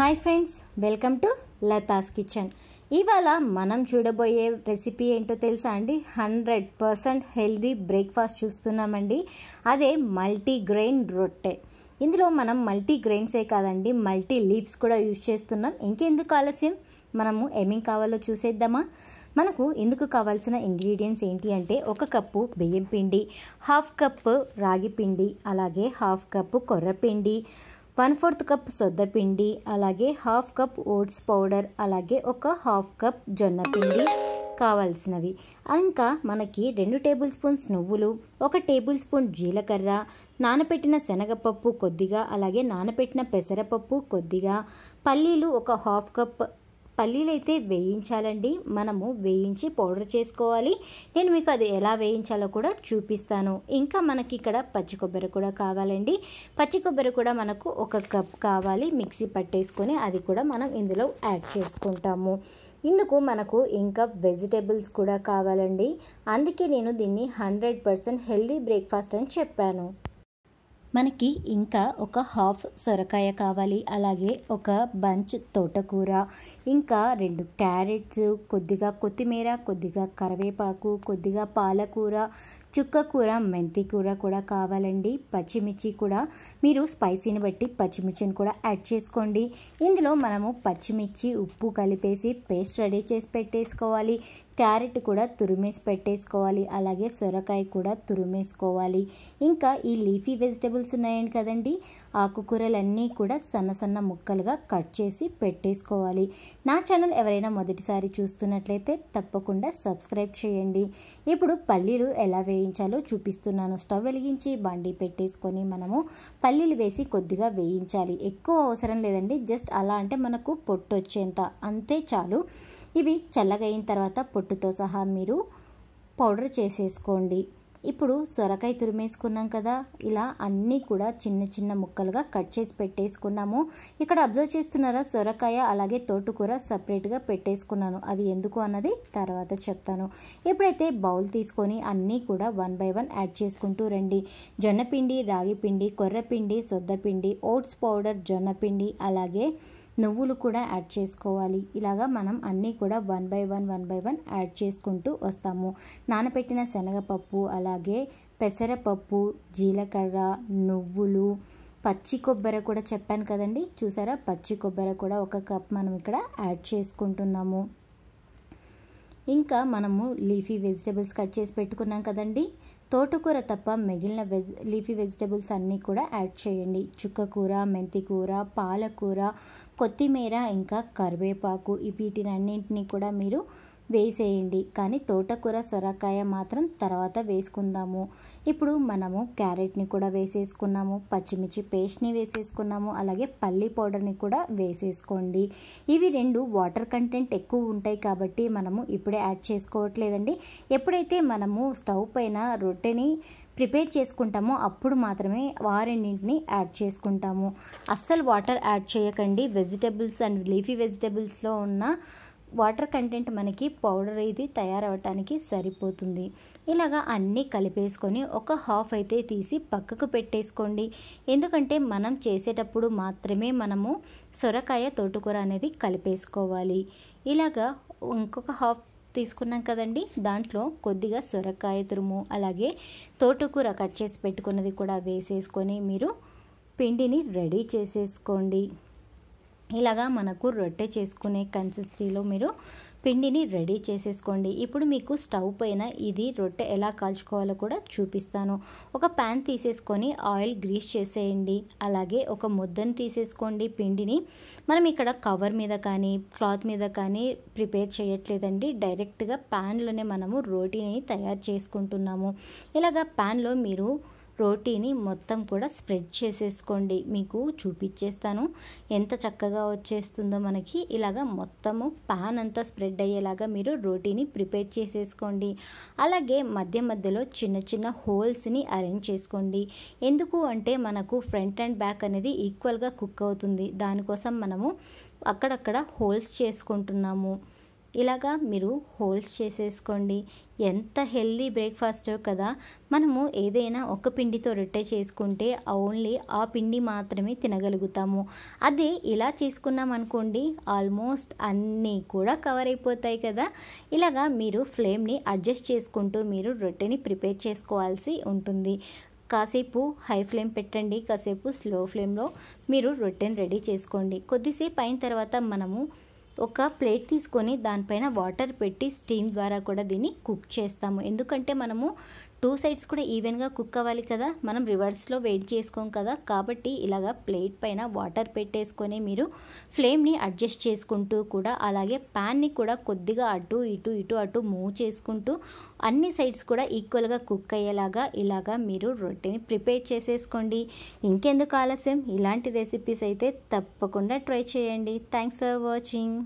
hi friends welcome to Latha's kitchen ఇవాళ మనం చూడబోయే రెసిపీ ఏంటో తెలుసా అండి హండ్రెడ్ పర్సెంట్ హెల్దీ బ్రేక్ఫాస్ట్ చూస్తున్నామండి అదే మల్టీగ్రెయిన్ రొట్టె ఇందులో మనం మల్టీగ్రెయిన్సే కాదండి మల్టీ లీవ్స్ కూడా యూజ్ చేస్తున్నాం ఇంకెందుకు ఆలస్యం మనము ఏమేం కావాలో చూసేద్దామా మనకు ఇందుకు కావాల్సిన ఇంగ్రీడియంట్స్ ఏంటి అంటే ఒక కప్పు బియ్యం పిండి హాఫ్ కప్పు రాగి పిండి అలాగే హాఫ్ కప్పు కొర్రపిండి వన్ ఫోర్త్ కప్ సొద్దపిండి అలాగే హాఫ్ కప్ ఓట్స్ పౌడర్ అలాగే ఒక హాఫ్ కప్ జొన్న పిండి కావాల్సినవి ఇంకా మనకి రెండు టేబుల్ స్పూన్స్ నువ్వులు ఒక టేబుల్ స్పూన్ జీలకర్ర నానపెట్టిన శనగపప్పు కొద్దిగా అలాగే నానపెట్టిన పెసరపప్పు కొద్దిగా పల్లీలు ఒక హాఫ్ కప్ పల్లీలు అయితే వేయించాలండి మనము వేయించి పౌడర్ చేసుకోవాలి నేను మీకు అది ఎలా వేయించాలో కూడా చూపిస్తాను ఇంకా మనకి ఇక్కడ పచ్చి కొబ్బరి కూడా కావాలండి పచ్చి కొబ్బరి కూడా మనకు ఒక కప్ కావాలి మిక్సీ పట్టేసుకొని అది కూడా మనం ఇందులో యాడ్ చేసుకుంటాము ఇందుకు మనకు ఇంకా వెజిటేబుల్స్ కూడా కావాలండి అందుకే నేను దీన్ని హండ్రెడ్ పర్సెంట్ హెల్దీ బ్రేక్ఫాస్ట్ అని చెప్పాను మనకి ఇంకా ఒక హాఫ్ సొరకాయ కావాలి అలాగే ఒక బంచ్ తోటకూర ఇంకా రెండు క్యారెట్స్ కొద్దిగా కొత్తిమీర కొద్దిగా కరివేపాకు కొద్దిగా పాలకూర చుక్క కూర మెంతి కూర కూడా కావాలండి పచ్చిమిర్చి కూడా మీరు స్పైసీని బట్టి పచ్చిమిర్చిని కూడా యాడ్ చేసుకోండి ఇందులో మనము పచ్చిమిర్చి ఉప్పు కలిపేసి పేస్ట్ రెడీ చేసి పెట్టేసుకోవాలి క్యారెట్ కూడా తురిమేసి పెట్టేసుకోవాలి అలాగే సొరకాయ కూడా తురిమేసుకోవాలి ఇంకా ఈ లీఫీ వెజిటబుల్ వెజిటేబుల్స్ ఉన్నాయండి కదండి ఆకుకూరలన్నీ కూడా సన్న సన్న ముక్కలుగా కట్ చేసి పెట్టేసుకోవాలి నా ఛానల్ ఎవరైనా మొదటిసారి చూస్తున్నట్లయితే తప్పకుండా సబ్స్క్రైబ్ చేయండి ఇప్పుడు పల్లీలు ఎలా వేయించాలో చూపిస్తున్నాను స్టవ్ వెలిగించి బండి పెట్టేసుకొని మనము పల్లీలు వేసి కొద్దిగా వేయించాలి ఎక్కువ అవసరం లేదండి జస్ట్ అలా అంటే మనకు పొట్టు వచ్చేంత అంతే చాలు ఇవి చల్లగైన తర్వాత పొట్టుతో సహా మీరు పౌడర్ చేసేసుకోండి ఇప్పుడు సొరకాయ తురిమేసుకున్నాం కదా ఇలా అన్నీ కూడా చిన్న చిన్న ముక్కలుగా కట్ చేసి పెట్టేసుకున్నాము ఇక్కడ అబ్జర్వ్ చేస్తున్నారా సొరకాయ అలాగే తోటకూర సపరేట్గా పెట్టేసుకున్నాను అది ఎందుకు అన్నది తర్వాత చెప్తాను ఎప్పుడైతే బౌల్ తీసుకొని అన్నీ కూడా వన్ బై వన్ యాడ్ చేసుకుంటూ రండి జొన్నపిండి రాగిపిండి కొర్రపిండి సొద్దపిండి ఓట్స్ పౌడర్ జొన్నపిండి అలాగే నువ్వులు కూడా యాడ్ చేసుకోవాలి ఇలాగా మనం అన్నీ కూడా one by one one by one add చేసుకుంటూ వస్తాము నానబెట్టిన శనగపప్పు అలాగే పెసరపప్పు జీలకర్ర నువ్వులు పచ్చి కొబ్బరి కూడా చెప్పాను కదండి చూసారా పచ్చి కొబ్బరి కూడా ఒక కప్ మనం ఇక్కడ యాడ్ చేసుకుంటున్నాము ఇంకా మనము లీఫీ వెజిటబుల్స్ కట్ చేసి పెట్టుకున్నాం కదండి తోటకూర తప్ప మిగిలిన వెజ్ లీఫీ వెజిటబుల్స్ అన్నీ కూడా యాడ్ చేయండి చుక్కకూర మెంతికూర పాలకూర కొత్తిమీర ఇంకా కరివేపాకు వీటినన్నింటినీ కూడా మీరు వేసేయండి కానీ తోటకూర సొరకాయ మాత్రం తర్వాత వేసుకుందాము ఇప్పుడు మనము క్యారెట్ని కూడా వేసేసుకున్నాము పచ్చిమిర్చి పేస్ట్ని వేసేసుకున్నాము అలాగే పల్లి పౌడర్ని కూడా వేసేసుకోండి ఇవి రెండు వాటర్ కంటెంట్ ఎక్కువ ఉంటాయి కాబట్టి మనము ఇప్పుడే యాడ్ చేసుకోవట్లేదండి ఎప్పుడైతే మనము స్టవ్ పైన రొట్టెని ప్రిపేర్ చేసుకుంటామో అప్పుడు మాత్రమే వారెన్నింటిని యాడ్ చేసుకుంటాము అస్సలు వాటర్ యాడ్ చేయకండి వెజిటబుల్స్ అండ్ లీఫీ వెజిటబుల్స్లో ఉన్న వాటర్ కంటెంట్ మనకి పౌడర్ ఇది తయారవటానికి సరిపోతుంది ఇలాగా అన్నీ కలిపేసుకొని ఒక హాఫ్ అయితే తీసి పక్కకు పెట్టేసుకోండి ఎందుకంటే మనం చేసేటప్పుడు మాత్రమే మనము సొరకాయ తోటకూర అనేది కలిపేసుకోవాలి ఇలాగా ఇంకొక హాఫ్ తీసుకున్నాం కదండి దాంట్లో కొద్దిగా సొరకాయ తురుము అలాగే తోటకూర కట్ చేసి పెట్టుకున్నది కూడా వేసేసుకొని మీరు పిండిని రెడీ చేసేసుకోండి ఇలాగా మనకు రొట్టె చేసుకునే కన్సిస్టీలో మీరు పిండిని రెడీ చేసేసుకోండి ఇప్పుడు మీకు స్టవ్ పైన ఇది రొట్టె ఎలా కాల్చుకోవాలో కూడా చూపిస్తాను ఒక ప్యాన్ తీసేసుకొని ఆయిల్ గ్రీస్ చేసేయండి అలాగే ఒక ముద్దను తీసేసుకోండి పిండిని మనం ఇక్కడ కవర్ మీద కానీ క్లాత్ మీద కానీ ప్రిపేర్ చేయట్లేదండి డైరెక్ట్గా ప్యాన్లోనే మనము రోటీని తయారు చేసుకుంటున్నాము ఇలాగ ప్యాన్లో మీరు రోటీని మొత్తం కూడా స్ప్రెడ్ చేసేసుకోండి మీకు చూపించేస్తాను ఎంత చక్కగా వచ్చేస్తుందో మనకి ఇలాగ మొత్తము పాన్ అంతా స్ప్రెడ్ అయ్యేలాగా మీరు రోటీని ప్రిపేర్ చేసేసుకోండి అలాగే మధ్య మధ్యలో చిన్న చిన్న హోల్స్ని అరేంజ్ చేసుకోండి ఎందుకు అంటే మనకు ఫ్రంట్ అండ్ బ్యాక్ అనేది ఈక్వల్గా కుక్ అవుతుంది దానికోసం మనము అక్కడక్కడ హోల్స్ చేసుకుంటున్నాము ఇలాగా మీరు హోల్స్ చేసేసుకోండి ఎంత హెల్దీ బ్రేక్ఫాస్ట్ కదా మనము ఏదైనా ఒక పిండితో రొట్టె చేసుకుంటే ఓన్లీ ఆ పిండి మాత్రమే తినగలుగుతాము అదే ఇలా చేసుకున్నాం అనుకోండి ఆల్మోస్ట్ అన్నీ కూడా కవర్ అయిపోతాయి కదా ఇలాగా మీరు ఫ్లేమ్ని అడ్జస్ట్ చేసుకుంటూ మీరు రొట్టెని ప్రిపేర్ చేసుకోవాల్సి ఉంటుంది కాసేపు హై ఫ్లేమ్ పెట్టండి కాసేపు స్లో ఫ్లేమ్లో మీరు రొట్టెని రెడీ చేసుకోండి కొద్దిసేపు అయిన తర్వాత మనము ఒక ప్లేట్ తీసుకొని దానిపైన వాటర్ పెట్టి స్టీమ్ ద్వారా కూడా దీన్ని కుక్ చేస్తాము ఎందుకంటే మనము టూ సైడ్స్ కూడా ఈవెన్గా కుక్ అవ్వాలి కదా మనం రివర్స్లో వెయిట్ చేసుకోం కదా కాబట్టి ఇలాగ ప్లేట్ పైన వాటర్ పెట్టేసుకొని మీరు ఫ్లేమ్ని అడ్జస్ట్ చేసుకుంటూ కూడా అలాగే ప్యాన్ని కూడా కొద్దిగా అటు ఇటు ఇటు అటు మూవ్ చేసుకుంటూ అన్ని సైడ్స్ కూడా ఈక్వల్గా కుక్ అయ్యేలాగా ఇలాగా మీరు రొట్టెని ప్రిపేర్ చేసేసుకోండి ఇంకెందుకు ఆలస్యం ఇలాంటి రెసిపీస్ అయితే తప్పకుండా ట్రై చేయండి థ్యాంక్స్ ఫర్ వాచింగ్